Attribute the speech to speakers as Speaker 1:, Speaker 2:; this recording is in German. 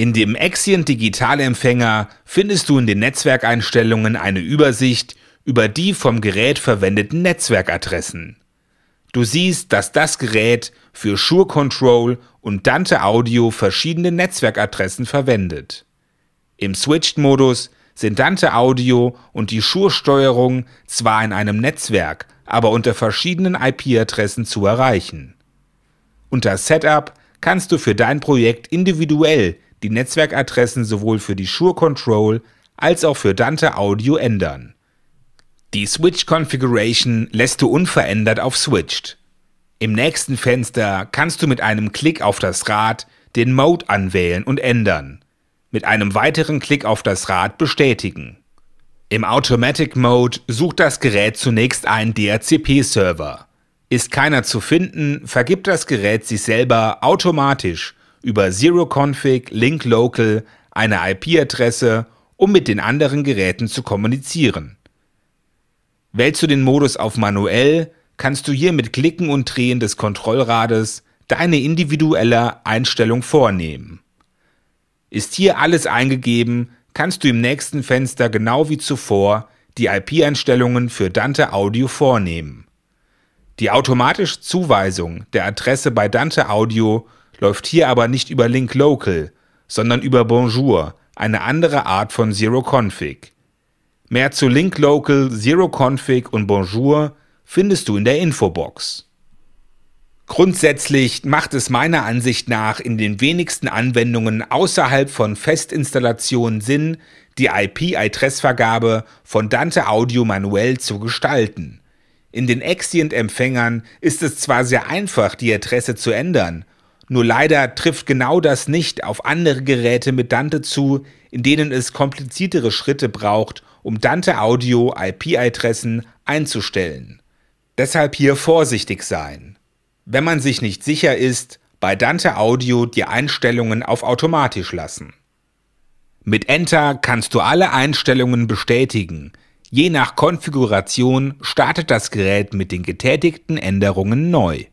Speaker 1: In dem Exient Digitalempfänger findest du in den Netzwerkeinstellungen eine Übersicht über die vom Gerät verwendeten Netzwerkadressen. Du siehst, dass das Gerät für Shure Control und Dante Audio verschiedene Netzwerkadressen verwendet. Im Switched-Modus sind Dante Audio und die Shure-Steuerung zwar in einem Netzwerk, aber unter verschiedenen IP-Adressen zu erreichen. Unter Setup kannst du für dein Projekt individuell die Netzwerkadressen sowohl für die Shure Control als auch für Dante Audio ändern. Die Switch Configuration lässt du unverändert auf Switched. Im nächsten Fenster kannst du mit einem Klick auf das Rad den Mode anwählen und ändern. Mit einem weiteren Klick auf das Rad bestätigen. Im Automatic Mode sucht das Gerät zunächst einen DHCP-Server. Ist keiner zu finden, vergibt das Gerät sich selber automatisch über Zero-Config, eine IP-Adresse, um mit den anderen Geräten zu kommunizieren. Wählst du den Modus auf manuell, kannst du hier mit Klicken und Drehen des Kontrollrades deine individuelle Einstellung vornehmen. Ist hier alles eingegeben, kannst du im nächsten Fenster genau wie zuvor die IP-Einstellungen für Dante Audio vornehmen. Die automatische Zuweisung der Adresse bei Dante Audio läuft hier aber nicht über Link Local, sondern über Bonjour, eine andere Art von Zero Config. Mehr zu Link Local, Zero Config und Bonjour findest du in der Infobox. Grundsätzlich macht es meiner Ansicht nach in den wenigsten Anwendungen außerhalb von Festinstallationen Sinn, die IP-Adressvergabe von Dante Audio manuell zu gestalten. In den Exient-Empfängern ist es zwar sehr einfach, die Adresse zu ändern nur leider trifft genau das nicht auf andere Geräte mit Dante zu, in denen es kompliziertere Schritte braucht, um Dante Audio IP-Adressen einzustellen. Deshalb hier vorsichtig sein. Wenn man sich nicht sicher ist, bei Dante Audio die Einstellungen auf automatisch lassen. Mit Enter kannst du alle Einstellungen bestätigen. Je nach Konfiguration startet das Gerät mit den getätigten Änderungen neu.